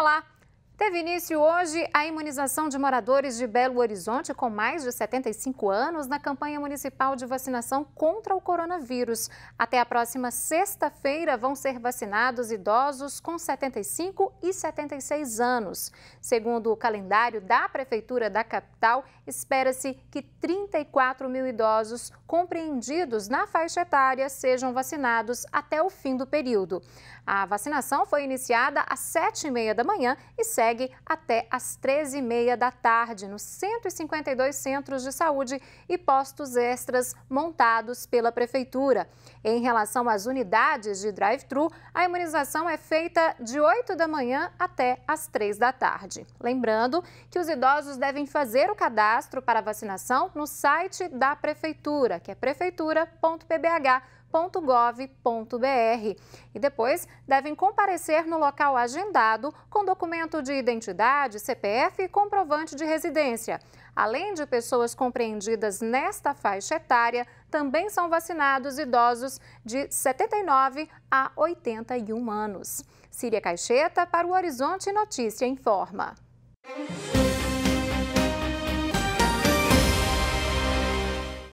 falar Teve início hoje a imunização de moradores de Belo Horizonte com mais de 75 anos na campanha municipal de vacinação contra o coronavírus. Até a próxima sexta-feira vão ser vacinados idosos com 75 e 76 anos. Segundo o calendário da Prefeitura da capital, espera-se que 34 mil idosos compreendidos na faixa etária sejam vacinados até o fim do período. A vacinação foi iniciada às 7h30 da manhã e segue segue até às 13h30 da tarde nos 152 centros de saúde e postos extras montados pela Prefeitura. Em relação às unidades de drive-thru, a imunização é feita de 8 da manhã até às 3 da tarde. Lembrando que os idosos devem fazer o cadastro para vacinação no site da Prefeitura, que é prefeitura.pbh.gov.br, e depois devem comparecer no local agendado com documento de identidade, CPF e comprovante de residência. Além de pessoas compreendidas nesta faixa etária, também são vacinados idosos de 79 a 81 anos. Síria Caixeta para o Horizonte Notícia informa.